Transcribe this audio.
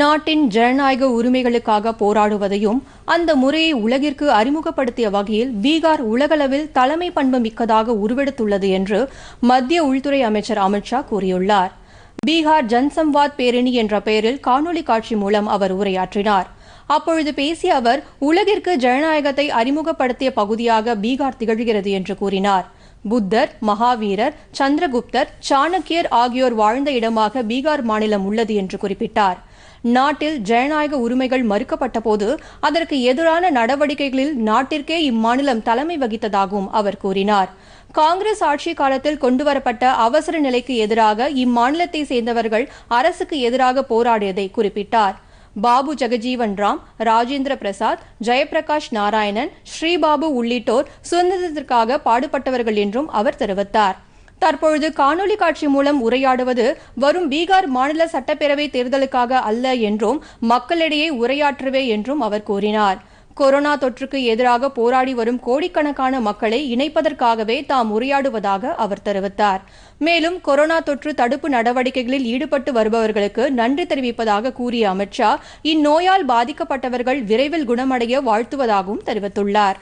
நாட்டின் ஜனநாயக உரிமைகளுக்காக போராடுவதையும் அந்த முறையை உலகிற்கு அறிமுகப்படுத்திய வகையில் பீகார் உலகளவில் தலைமை பண்பு மிக்கதாக உருவெடுத்துள்ளது என்று மத்திய உள்துறை அமைச்சர் அமித்ஷா கூறியுள்ளார் பீகார் ஜன்சம்வாத் பேரணி என்ற பெயரில் காணொலி காட்சி மூலம் அவர் உரையாற்றினார் அப்பொழுது பேசிய அவர் உலகிற்கு ஜனநாயகத்தை அறிமுகப்படுத்திய பகுதியாக பீகார் திகழ்கிறது என்று கூறினார் புத்தர் மகாவீரர் சந்திரகுப்தர் சாணக்கியர் ஆகியோர் வாழ்ந்த இடமாக பீகார் மாநிலம் உள்ளது என்று குறிப்பிட்டார் நாட்டில் ஜனநாயக உரிமைகள் மறுக்கப்பட்ட போது அதற்கு எதிரான நடவடிக்கைகளில் நாட்டிற்கே இம்மாநிலம் தலைமை வகித்ததாகவும் அவர் கூறினார் காங்கிரஸ் ஆட்சி காலத்தில் கொண்டுவரப்பட்ட அவசர நிலைக்கு எதிராக இம்மாநிலத்தை சேர்ந்தவர்கள் அரசுக்கு எதிராக போராடியதை குறிப்பிட்டார் பாபு ஜெகஜீவன் ராம் ராஜேந்திர பிரசாத் ஜெயபிரகாஷ் நாராயணன் ஸ்ரீபாபு உள்ளிட்டோர் சுதந்திரத்திற்காக பாடுபட்டவர்கள் என்றும் அவர் தெரிவித்தார் தற்பொழுது காணொலி காட்சி மூலம் உரையாடுவது வரும் பீகார் மாநில சட்டப்பேரவை தேர்தலுக்காக அல்ல என்றும் மக்களிடையே உரையாற்றுவே என்றும் அவர் கூறினார் கொரோனா தொற்றுக்கு எதிராக போராடி வரும் கோடிக்கணக்கான மக்களை இணைப்பதற்காகவே தாம் உரையாடுவதாக அவர் தெரிவித்தார் மேலும் கொரோனா தொற்று தடுப்பு நடவடிக்கைகளில் ஈடுபட்டு வருபவர்களுக்கு நன்றி தெரிவிப்பதாக கூறிய அமித் ஷா இந்நோயால் பாதிக்கப்பட்டவர்கள் விரைவில் குணமடைய வாழ்த்துவதாகவும் தெரிவித்துள்ளாா்